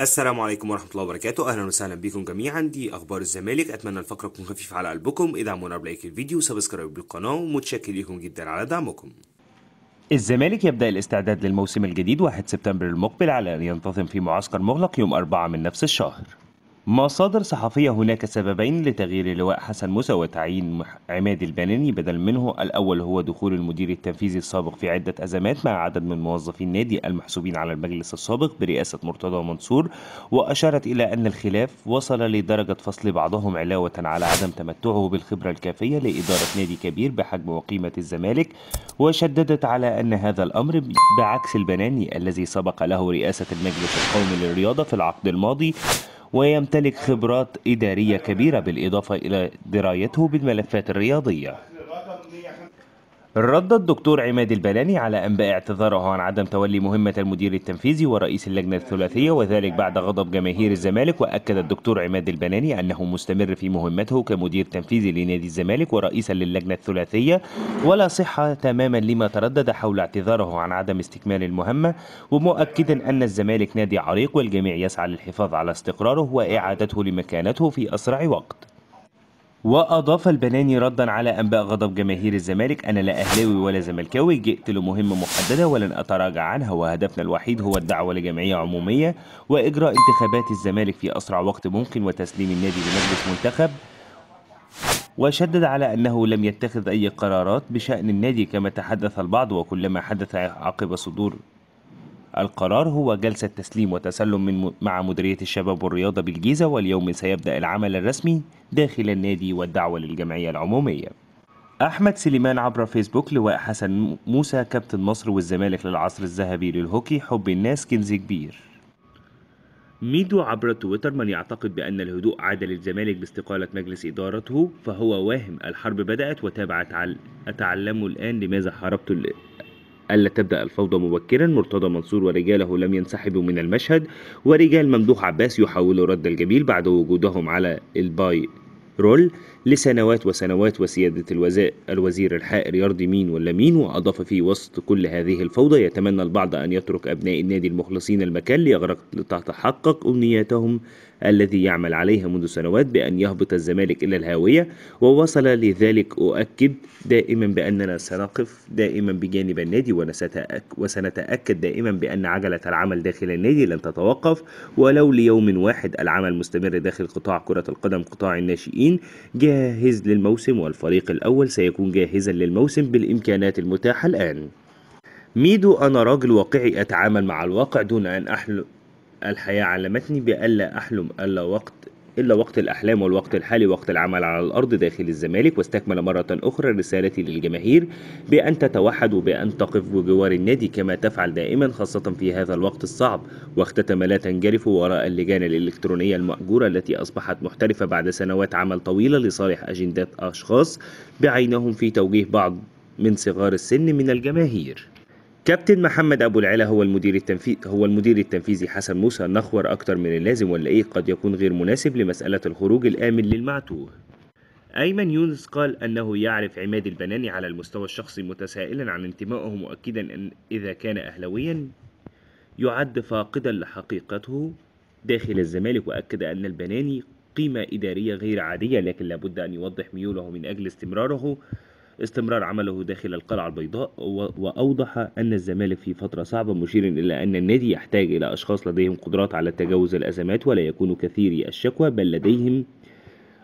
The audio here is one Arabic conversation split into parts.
السلام عليكم ورحمة الله وبركاته أهلا وسهلا بكم جميعا دي أخبار الزمالك أتمنى الفقرة تكون خفيفة على قلبكم ادعمونا بلايك الفيديو وسبسكرايب للقناة ومتشكر لكم جدا على دعمكم الزمالك يبدأ الاستعداد للموسم الجديد 1 سبتمبر المقبل على أن ينتظم في معسكر مغلق يوم 4 من نفس الشهر مصادر صحفية هناك سببين لتغيير لواء حسن موسى وتعيين عماد البناني بدل منه الأول هو دخول المدير التنفيذي السابق في عدة أزمات مع عدد من موظفي النادي المحسوبين على المجلس السابق برئاسة مرتضى منصور وأشارت إلى أن الخلاف وصل لدرجة فصل بعضهم علاوة على عدم تمتعه بالخبرة الكافية لإدارة نادي كبير بحجم وقيمة الزمالك وشددت على أن هذا الأمر بعكس البناني الذي سبق له رئاسة المجلس القومي للرياضة في العقد الماضي ويمتلك خبرات إدارية كبيرة بالإضافة إلى درايته بالملفات الرياضية رد الدكتور عماد البلاني على انباء اعتذاره عن عدم تولي مهمه المدير التنفيذي ورئيس اللجنه الثلاثيه وذلك بعد غضب جماهير الزمالك واكد الدكتور عماد البلاني انه مستمر في مهمته كمدير تنفيذي لنادي الزمالك ورئيسا للجنه الثلاثيه ولا صحه تماما لما تردد حول اعتذاره عن عدم استكمال المهمه ومؤكدا ان الزمالك نادي عريق والجميع يسعى للحفاظ على استقراره واعادته لمكانته في اسرع وقت واضاف البناني ردا على انباء غضب جماهير الزمالك انا لا اهلاوي ولا زملكاوي جئت لمهمه محدده ولن اتراجع عنها وهدفنا الوحيد هو الدعوه لجمعيه عموميه واجراء انتخابات الزمالك في اسرع وقت ممكن وتسليم النادي لمجلس منتخب وشدد على أنه لم يتخذ أي قرارات بشأن النادي كما تحدث البعض وكلما حدث عقب صدور القرار هو جلسة تسليم وتسلم من م... مع مديرية الشباب والرياضة بالجيزة واليوم سيبدأ العمل الرسمي داخل النادي والدعوة للجمعية العمومية أحمد سليمان عبر فيسبوك لواء حسن موسى كابتن مصر والزمالك للعصر الذهبي للهوكي حب الناس كنز كبير ميدو عبر تويتر من يعتقد بأن الهدوء عاد للزمالك باستقالة مجلس إدارته فهو واهم الحرب بدأت وتابعت على... أتعلم الآن لماذا حاربت ألا تبدأ الفوضى مبكرا مرتضى منصور ورجاله لم ينسحبوا من المشهد ورجال ممدوح عباس يحاولوا رد الجميل بعد وجودهم على الباي رول لسنوات وسنوات وسيادة الوزاء الوزير الحائر يرضي مين ولا مين وأضاف في وسط كل هذه الفوضى يتمنى البعض أن يترك أبناء النادي المخلصين المكان ليغرق لتتحقق أمنياتهم الذي يعمل عليها منذ سنوات بأن يهبط الزمالك إلى الهاوية ووصل لذلك أؤكد دائما بأننا سنقف دائما بجانب النادي وسنتأكد دائما بأن عجلة العمل داخل النادي لن تتوقف ولو ليوم واحد العمل مستمر داخل قطاع كرة القدم قطاع الناشئين جاهز للموسم والفريق الأول سيكون جاهزا للموسم بالإمكانات المتاحة الآن ميدو أنا راجل واقعي أتعامل مع الواقع دون أن أحلم الحياة علمتني بألا أحلم ألا وقت إلا وقت الأحلام والوقت الحالي وقت العمل على الأرض داخل الزمالك واستكمل مرة أخرى رسالتي للجماهير بأن تتوحد وبأن تقف بجوار النادي كما تفعل دائما خاصة في هذا الوقت الصعب واختتم لا تنجرف وراء اللجان الإلكترونية المأجورة التي أصبحت محترفة بعد سنوات عمل طويلة لصالح أجندات أشخاص بعينهم في توجيه بعض من صغار السن من الجماهير كابتن محمد ابو العلا هو المدير التنفيذي هو المدير التنفيذي حسن موسى نخور اكتر من اللازم ولا ايه قد يكون غير مناسب لمساله الخروج الامن للمعتوه أيمن يونس قال أنه يعرف عماد البناني على المستوى الشخصي متسائلا عن انتمائه مؤكدا أن إذا كان اهلاويا يعد فاقدا لحقيقته داخل الزمالك وأكد أن البناني قيمة إدارية غير عادية لكن لابد أن يوضح ميوله من أجل استمراره استمرار عمله داخل القلعة البيضاء وأوضح أن الزمالك في فترة صعبة مشير إلى أن النادي يحتاج إلى أشخاص لديهم قدرات على تجاوز الأزمات ولا يكونوا كثيري الشكوى بل لديهم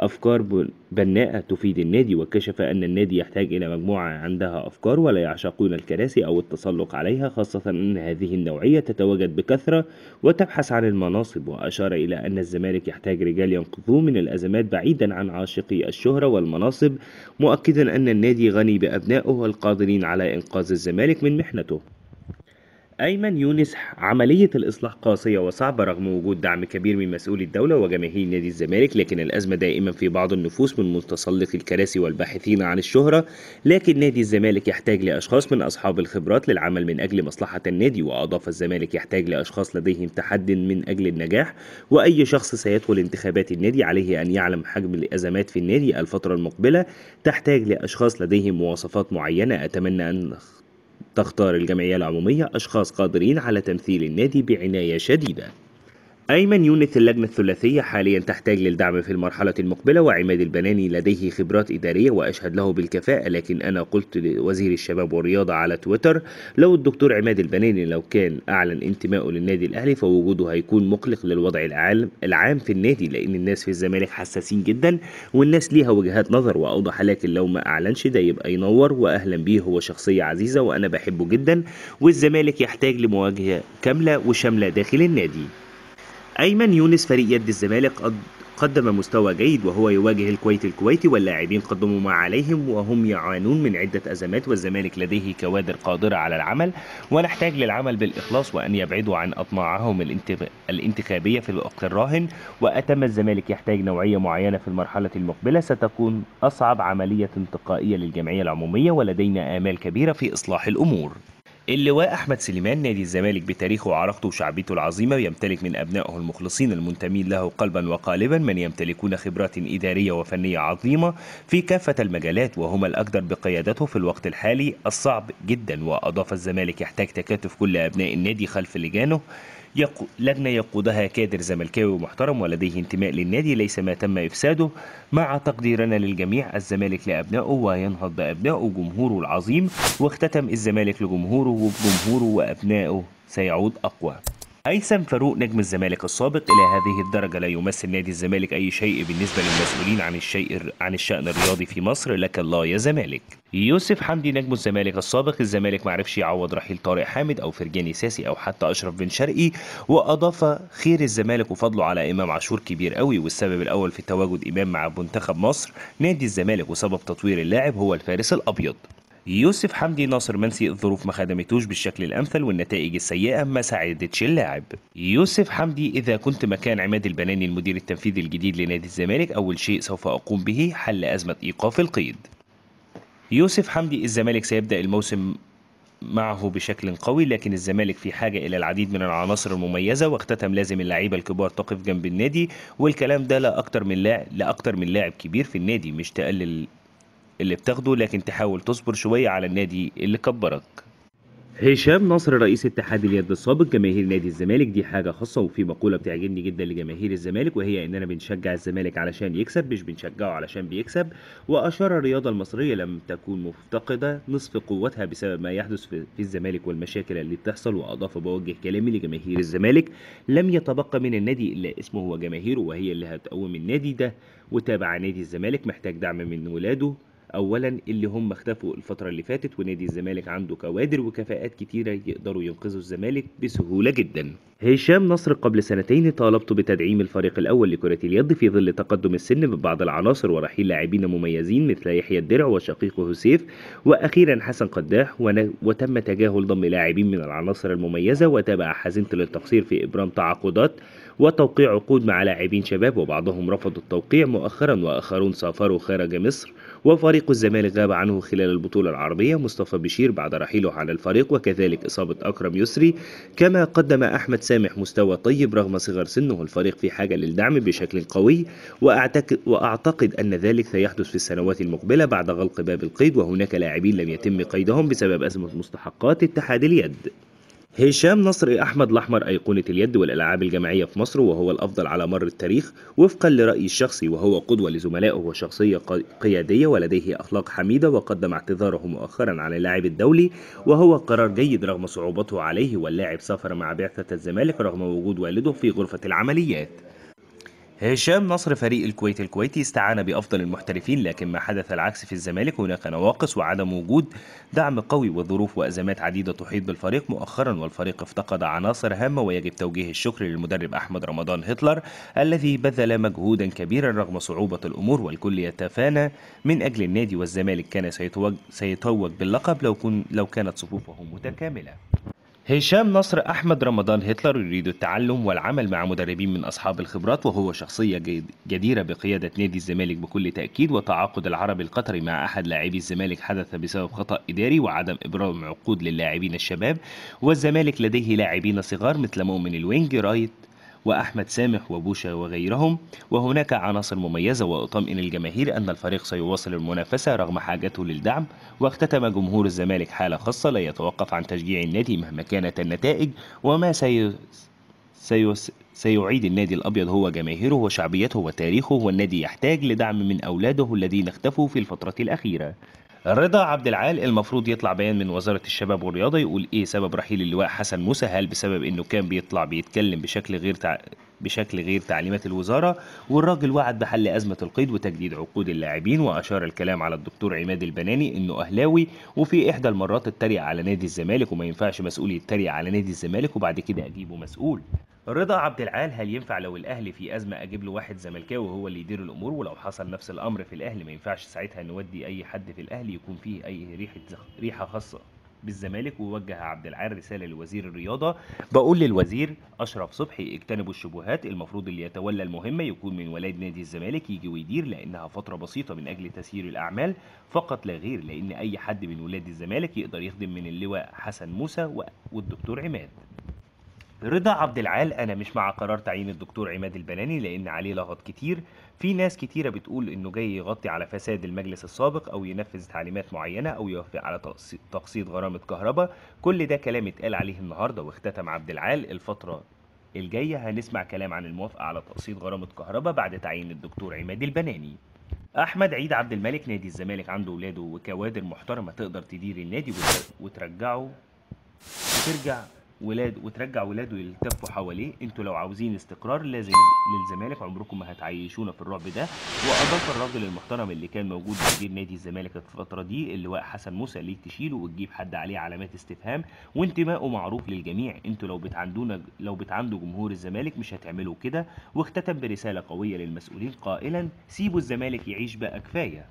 أفكار بناءة تفيد النادي وكشف أن النادي يحتاج إلى مجموعة عندها أفكار ولا يعشقون الكراسي أو التسلق عليها خاصة أن هذه النوعية تتواجد بكثرة وتبحث عن المناصب وأشار إلى أن الزمالك يحتاج رجال ينقذوه من الأزمات بعيدا عن عاشقي الشهرة والمناصب مؤكدا أن النادي غني بأبنائه القادرين على إنقاذ الزمالك من محنته أيمن يونس عملية الإصلاح قاسية وصعبة رغم وجود دعم كبير من مسؤولي الدولة وجماهير نادي الزمالك لكن الأزمة دائما في بعض النفوس من متسلقي الكراسي والباحثين عن الشهرة لكن نادي الزمالك يحتاج لأشخاص من أصحاب الخبرات للعمل من أجل مصلحة النادي وأضاف الزمالك يحتاج لأشخاص لديهم تحد من أجل النجاح وأي شخص سيدخل انتخابات النادي عليه أن يعلم حجم الأزمات في النادي الفترة المقبلة تحتاج لأشخاص لديهم مواصفات معينة أتمنى أن تختار الجمعية العمومية أشخاص قادرين على تمثيل النادي بعناية شديدة أيمن يونس اللجنة الثلاثية حاليا تحتاج للدعم في المرحلة المقبلة وعماد البناني لديه خبرات إدارية وأشهد له بالكفاءة لكن أنا قلت لوزير الشباب والرياضة على تويتر لو الدكتور عماد البناني لو كان أعلن انتمائه للنادي الأهلي فوجوده هيكون مقلق للوضع العام العام في النادي لأن الناس في الزمالك حساسين جدا والناس ليها وجهات نظر وأوضح لكن لو ما أعلنش ده يبقى ينور وأهلا بيه هو شخصية عزيزة وأنا بحبه جدا والزمالك يحتاج لمواجهة كاملة وشاملة داخل النادي أيمن يونس فريق يد الزمالك قدم مستوى جيد وهو يواجه الكويت الكويتي واللاعبين قدموا ما عليهم وهم يعانون من عدة أزمات والزمالك لديه كوادر قادرة على العمل ونحتاج للعمل بالإخلاص وأن يبعدوا عن أطماعهم الانتخابية في الوقت الراهن وأتم الزمالك يحتاج نوعية معينة في المرحلة المقبلة ستكون أصعب عملية انتقائية للجمعية العمومية ولدينا آمال كبيرة في إصلاح الأمور اللواء أحمد سليمان نادي الزمالك بتاريخه وعراقته وشعبيته العظيمة يمتلك من أبنائه المخلصين المنتمين له قلبا وقالبا من يمتلكون خبرات إدارية وفنية عظيمة في كافة المجالات وهما الأقدر بقيادته في الوقت الحالي الصعب جدا وأضاف الزمالك يحتاج تكاتف كل أبناء النادي خلف لجانه يقو لجنة يقودها كادر زملكاوي محترم ولديه انتماء للنادي ليس ما تم إفساده مع تقديرنا للجميع الزمالك لأبنائه وينهض بأبنائه جمهوره العظيم واختتم الزمالك لجمهوره وجمهوره وأبنائه سيعود أقوى هيثم فاروق نجم الزمالك السابق الى هذه الدرجه لا يمثل نادي الزمالك اي شيء بالنسبه للمسؤولين عن الشيء عن الشان الرياضي في مصر لك الله يا زمالك يوسف حمدي نجم الزمالك السابق الزمالك ما عرفش يعوض رحيل طارق حامد او فرجاني ساسي او حتى اشرف بن شرقي واضاف خير الزمالك وفضله على امام عاشور كبير قوي والسبب الاول في تواجد امام مع منتخب مصر نادي الزمالك وسبب تطوير اللاعب هو الفارس الابيض يوسف حمدي ناصر منسي الظروف ما خدمتوش بالشكل الامثل والنتائج السيئه ما ساعدتش اللاعب يوسف حمدي اذا كنت مكان عماد البناني المدير التنفيذي الجديد لنادي الزمالك اول شيء سوف اقوم به حل ازمه ايقاف القيد يوسف حمدي الزمالك سيبدا الموسم معه بشكل قوي لكن الزمالك في حاجة إلى العديد من العناصر المميزة واختتم لازم اللعيبة الكبار تقف جنب النادي والكلام ده لا أكتر من لاعب لا أكتر من لاعب كبير في النادي مش تقلل اللي بتاخده لكن تحاول تصبر شوية على النادي اللي كبرك هشام نصر رئيس اتحاد اليد السابق جماهير نادي الزمالك دي حاجه خاصه وفي مقوله بتعجبني جدا لجماهير الزمالك وهي اننا بنشجع الزمالك علشان يكسب مش بنشجعه علشان بيكسب واشار الرياضه المصريه لم تكون مفتقده نصف قوتها بسبب ما يحدث في الزمالك والمشاكل اللي بتحصل واضاف بوجه كلامي لجماهير الزمالك لم يتبقى من النادي الا اسمه وجماهيره وهي اللي هتقوم النادي ده وتابع نادي الزمالك محتاج دعم من ولاده اولا اللي هم اختفوا الفتره اللي فاتت ونادي الزمالك عنده كوادر وكفاءات كتيره يقدروا ينقذوا الزمالك بسهوله جدا هشام نصر قبل سنتين طالبت بتدعيم الفريق الأول لكرة اليد في ظل تقدم السن ببعض العناصر ورحيل لاعبين مميزين مثل يحيى الدرع وشقيقه سيف وأخيرا حسن قداح وتم تجاهل ضم لاعبين من العناصر المميزة وتابع حزنت للتقصير في إبرام تعاقدات وتوقيع عقود مع لاعبين شباب وبعضهم رفضوا التوقيع مؤخرا وآخرون سافروا خارج مصر وفريق الزمالك غاب عنه خلال البطولة العربية مصطفى بشير بعد رحيله عن الفريق وكذلك إصابة أكرم يسري كما قدم أحمد سامح مستوى طيب رغم صغر سنه الفريق في حاجة للدعم بشكل قوي وأعتقد, وأعتقد أن ذلك سيحدث في السنوات المقبلة بعد غلق باب القيد وهناك لاعبين لم يتم قيدهم بسبب أزمة مستحقات اتحاد اليد هشام نصر أحمد الأحمر أيقونة اليد والألعاب الجماعية في مصر وهو الأفضل على مر التاريخ وفقا لرأيي الشخصي وهو قدوة لزملائه وشخصية قيادية ولديه أخلاق حميدة وقدم اعتذاره مؤخرا على اللاعب الدولي وهو قرار جيد رغم صعوبته عليه واللاعب سافر مع بعثة الزمالك رغم وجود والده في غرفة العمليات هشام نصر فريق الكويت الكويتي استعان بأفضل المحترفين لكن ما حدث العكس في الزمالك هناك نواقص وعدم وجود دعم قوي وظروف وأزمات عديدة تحيط بالفريق مؤخرا والفريق افتقد عناصر هامة ويجب توجيه الشكر للمدرب أحمد رمضان هتلر الذي بذل مجهودا كبيرا رغم صعوبة الأمور والكل يتفانى من أجل النادي والزمالك كان سيتوج, سيتوج باللقب لو, كن لو كانت صفوفه متكاملة هشام نصر أحمد رمضان هتلر يريد التعلم والعمل مع مدربين من أصحاب الخبرات وهو شخصية جديرة بقيادة نادي الزمالك بكل تأكيد وتعاقد العربي القطري مع أحد لاعبي الزمالك حدث بسبب خطأ إداري وعدم إبرام عقود للاعبين الشباب والزمالك لديه لاعبين صغار مثل مؤمن الوينج رايت وأحمد سامح وبوشا وغيرهم وهناك عناصر مميزة وأطمئن الجماهير أن الفريق سيواصل المنافسة رغم حاجته للدعم واختتم جمهور الزمالك حالة خاصة لا يتوقف عن تشجيع النادي مهما كانت النتائج وما سي... سيس... سيعيد النادي الأبيض هو جماهيره وشعبيته وتاريخه والنادي يحتاج لدعم من أولاده الذين اختفوا في الفترة الأخيرة رضا عبد العال المفروض يطلع بيان من وزاره الشباب والرياضه يقول ايه سبب رحيل اللواء حسن موسى هل بسبب انه كان بيطلع بيتكلم بشكل غير تع... بشكل غير تعليمات الوزاره والراجل وعد بحل ازمه القيد وتجديد عقود اللاعبين واشار الكلام على الدكتور عماد البناني انه اهلاوي وفي احدى المرات اتريق على نادي الزمالك وما ينفعش مسؤول يتريق على نادي الزمالك وبعد كده اجيبه مسؤول رضا عبد العال هل ينفع لو الاهلي في ازمه اجيب له واحد زملكاوي هو اللي يدير الامور ولو حصل نفس الامر في الاهلي ما ينفعش ساعتها نودي اي حد في الاهلي يكون فيه اي ريحه ريحه خاصه بالزمالك ووجه عبد العال رساله لوزير الرياضه بقول للوزير اشرف صبحي اجتنبوا الشبهات المفروض اللي يتولى المهمه يكون من ولاد نادي الزمالك يجي ويدير لانها فتره بسيطه من اجل تسيير الاعمال فقط لا غير لان اي حد من ولاد الزمالك يقدر يخدم من اللواء حسن موسى والدكتور عماد رضا عبد العال انا مش مع قرار تعيين الدكتور عماد البناني لان عليه لغط كتير في ناس كتيره بتقول انه جاي يغطي على فساد المجلس السابق او ينفذ تعليمات معينه او يوافق على تقسيط غرامه كهرباء كل ده كلام اتقال عليه النهارده واختتم عبد العال الفتره الجايه هنسمع كلام عن الموافقه على تقسيط غرامه كهرباء بعد تعيين الدكتور عماد البناني احمد عيد عبد الملك نادي الزمالك عنده ولاده وكوادر محترمه تقدر تدير النادي وترجعه وترجع ولاده وترجع ولاده يلتفوا حواليه انتوا لو عاوزين استقرار لازم للزمالك عمركم ما هتعيشونا في الرعب ده واضاف الراجل المحترم اللي كان موجود مدير نادي الزمالك الفتره دي اللواء حسن موسى ليك تشيله وتجيب حد عليه علامات استفهام وانتمائه معروف للجميع انتوا لو بتعندونا لو بتعندوا جمهور الزمالك مش هتعملوا كده واختتم برساله قويه للمسؤولين قائلا سيبوا الزمالك يعيش بقى كفايه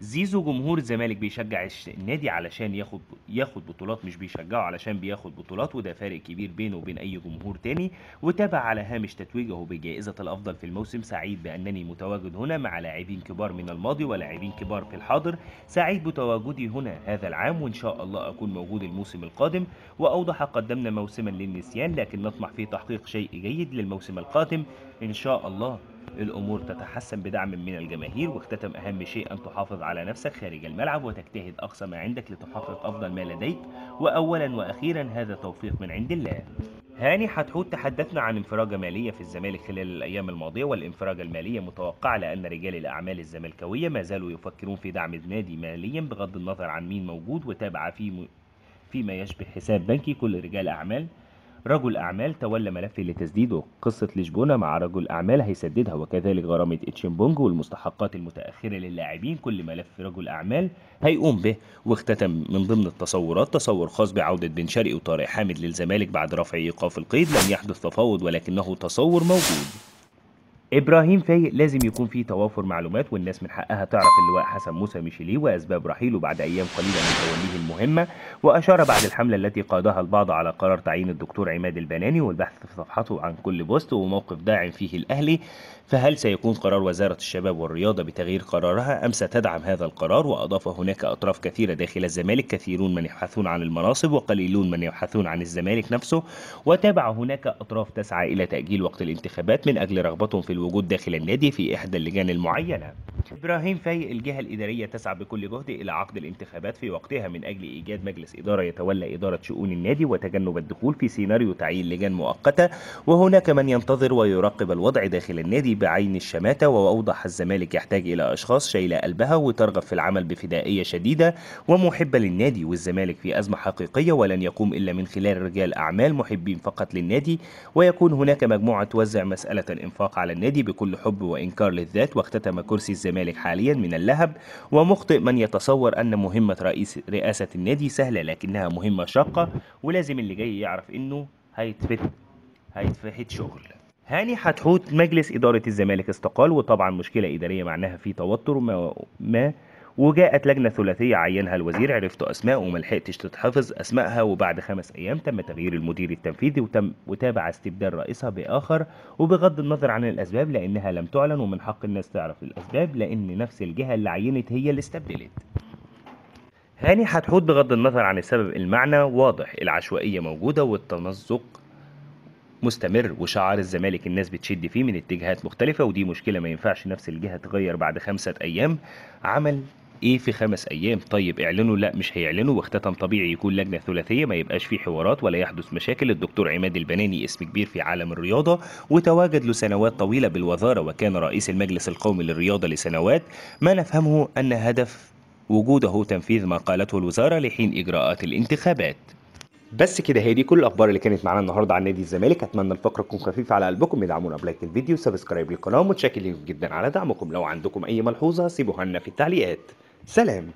زيزو جمهور الزمالك بيشجع النادي علشان ياخد ياخد بطولات مش بيشجعه علشان بياخد بطولات وده فارق كبير بينه وبين اي جمهور تاني وتابع على هامش تتويجه بجائزه الافضل في الموسم سعيد بانني متواجد هنا مع لاعبين كبار من الماضي ولاعبين كبار في الحاضر سعيد بتواجدي هنا هذا العام وان شاء الله اكون موجود الموسم القادم واوضح قدمنا موسما للنسيان لكن نطمح في تحقيق شيء جيد للموسم القادم إن شاء الله الأمور تتحسن بدعم من الجماهير واختتم أهم شيء أن تحافظ على نفسك خارج الملعب وتجتهد أقصى ما عندك لتحقق أفضل ما لديك وأولا وأخيرا هذا توفيق من عند الله هاني حتحوت تحدثنا عن انفراجة مالية في الزمالك خلال الأيام الماضية والانفراجة المالية متوقعة لأن رجال الأعمال الزملكاوية ما زالوا يفكرون في دعم النادي ماليا بغض النظر عن مين موجود وتابع فيه فيما يشبه حساب بنكي كل رجال أعمال رجل أعمال تولى ملف لتسديده قصة لشبونة مع رجل أعمال هيسددها وكذلك غرامة اتشيمبونج والمستحقات المتأخرة للاعبين كل ملف رجل أعمال هيقوم به واختتم من ضمن التصورات تصور خاص بعودة بن شرقي وطارق حامد للزمالك بعد رفع إيقاف القيد لم يحدث تفاوض ولكنه تصور موجود ابراهيم فايق لازم يكون فيه توافر معلومات والناس من حقها تعرف اللواء حسن موسى ميشيليه واسباب رحيله بعد ايام قليله من توليه المهمه واشار بعد الحمله التي قادها البعض على قرار تعيين الدكتور عماد البناني والبحث في صفحته عن كل بوست وموقف داعم فيه الاهلي فهل سيكون قرار وزاره الشباب والرياضه بتغيير قرارها ام ستدعم هذا القرار واضاف هناك اطراف كثيره داخل الزمالك كثيرون من يبحثون عن المناصب وقليلون من يبحثون عن الزمالك نفسه وتابع هناك اطراف تسعى الى تاجيل وقت الانتخابات من اجل رغبتهم في بالوجود داخل النادي في إحدى اللجان المعينة إبراهيم في الجهة الإدارية تسعى بكل جهد إلى عقد الانتخابات في وقتها من أجل إيجاد مجلس إدارة يتولى إدارة شؤون النادي وتجنب الدخول في سيناريو تعيين لجان مؤقتة وهناك من ينتظر ويراقب الوضع داخل النادي بعين الشماتة وأوضح الزمالك يحتاج إلى أشخاص شايلة قلبها وترغب في العمل بفدائية شديدة ومحبة للنادي والزمالك في أزمة حقيقية ولن يقوم إلا من خلال رجال أعمال محبين فقط للنادي ويكون هناك مجموعة توزع مسألة الإنفاق على النادي النادي بكل حب وإنكار للذات واختتم كرسي الزمالك حاليا من اللهب ومخطئ من يتصور أن مهمة رئيس رئاسة النادي سهلة لكنها مهمة شاقة ولازم اللي جاي يعرف إنه هيتفت هيتفحت شغل هاني حتحوت مجلس إدارة الزمالك استقال وطبعا مشكلة إدارية معناها في توتر ما, ما وجاءت لجنه ثلاثيه عينها الوزير عرفت اسماء وما لحقتش تتحفظ اسمائها وبعد خمس ايام تم تغيير المدير التنفيذي وتم وتابع استبدال رئيسها باخر وبغض النظر عن الاسباب لانها لم تعلن ومن حق الناس تعرف الاسباب لان نفس الجهه اللي عينت هي اللي استبدلت هاني حتحوت بغض النظر عن السبب المعنى واضح العشوائيه موجوده والتمزق مستمر وشعار الزمالك الناس بتشد فيه من اتجاهات مختلفة ودي مشكلة ما ينفعش نفس الجهة تغير بعد خمسة أيام عمل ايه في خمس ايام طيب اعلنوا لا مش هيعلنوا واختتم طبيعي يكون لجنه ثلاثيه ما يبقاش في حوارات ولا يحدث مشاكل الدكتور عماد البناني اسم كبير في عالم الرياضه وتواجد له سنوات طويله بالوزاره وكان رئيس المجلس القومي للرياضه لسنوات ما نفهمه ان هدف وجوده تنفيذ ما قالته الوزاره لحين اجراءات الانتخابات بس كده هي دي كل الاخبار اللي كانت معانا النهارده عن نادي الزمالك اتمنى الفقره تكون خفيفه على قلبكم ادعمونا بلايك الفيديو سبسكرايب للقناه متشكرين جدا على دعمكم لو عندكم اي ملحوظه سيبوها لنا في التعليقات سلام